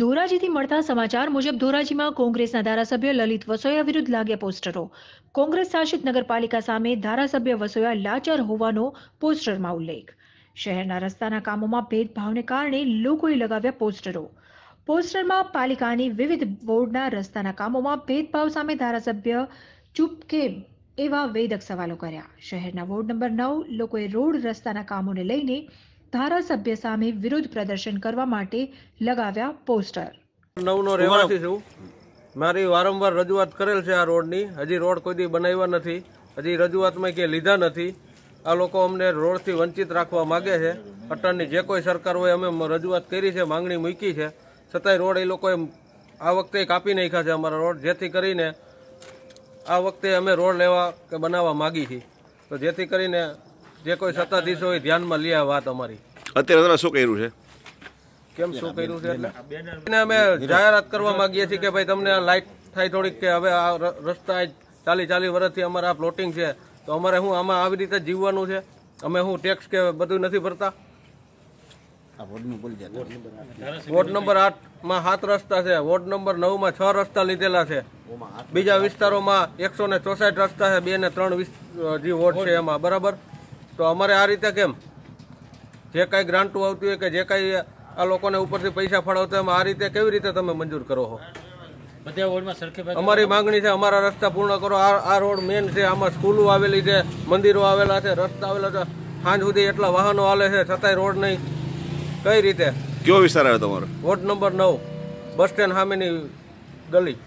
ધોરાજીથી મળતા સમાચાર મુજબ ધોરાજીમાં કોંગ્રેસના ધારાસભ્ય લલિત વસોયા વિરુદ્ધ લાગ્યા પોસ્ટરો કોંગ્રેસ શાસિત નગરપાલિકા સામે ધારાસભ્ય વસોયા લાચાર હોવાનો પોસ્ટરમાં ઉલ્લેખ શહેરના રસ્તાના કામોમાં ભેદભાવને કારણે લોકોએ લગાવ્યા પોસ્ટરો પોસ્ટરમાં પાલિકાની વિવિધ બોર્ડના રસ્તાના કામોમાં ભેદભાવ સામે ધારાસભ્ય ચૂપકેમ એવા વેદક સવાલો કર્યા શહેરના વોર્ડ નંબર નવ લોકોએ રોડ રસ્તાના કામોને લઈને ધારાસભ્ય સામે વિરોધ પ્રદર્શન કરવા માટે લગાવ્યા પોસ્ટર નવનો રહેવાસી છું મારી વારંવાર રજૂઆત કરેલ છે આ રોડની હજી રોડ કોઈ દી બનાવ્યા નથી હજી રજૂઆતમાં કે લીધા નથી આ લોકો અમને રોડથી વંચિત રાખવા માગે છે અટલની જે કોઈ સરકાર હોય અમે રજૂઆત કરી છે માંગણી મૂકી છે છતાંય રોડ એ લોકોએ આ વખતે કાપી નાખ્યા છે અમારા રોડ જેથી કરીને આ વખતે અમે રોડ લેવા કે બનાવવા માગી છીએ તો જેથી કરીને જે કોઈ સત્તાધીશો એ ધ્યાનમાં લે આ વાત અમારી અત્યારે શું કર્યું છે કેમ શું કર્યું છે એટલે અમે જાહેરાત કરવા માંગીએ છીએ કે ભાઈ તમને આ લાઇટ થાય થોડીક કે હવે આ રસ્તા ચાલી ચાલી વર્ષથી અમારે આ પ્લોટિંગ છે તો અમારે હું આમાં આવી રીતે જીવવાનું છે અમે હું ટેક્સ કે બધું નથી ભરતા વોર્ડ નંબર આઠમાં સાત રસ્તા છે વોર્ડ નંબર નવમાં છ રસ્તા લીધેલા છે બીજા વિસ્તારોમાં એકસો ને ચોસઠ રસ્તા છે બે ને ત્રણ જે વોર્ડ છે એમાં બરાબર તો અમારે આ રીતે કેમ જે કાંઈ ગ્રાન્ટો આવતી હોય કે જે કાંઈ આ લોકોને ઉપરથી પૈસા ફાળવતા હોય આ રીતે કેવી રીતે તમે મંજૂર કરો છો અમારી માંગણી છે અમારા રસ્તા પૂર્ણ કરો આ રોડ મેન છે આમાં સ્કૂલો આવેલી છે મંદિરો આવેલા છે રસ્તા આવેલા છે સાંજ સુધી એટલા વાહનો આવે છે છતાંય રોડ નહીં કઈ રીતે કયો વિસ્તાર આવે તમારો વોર્ડ નંબર નવ બસ સ્ટેન્ડ સામેની ગલી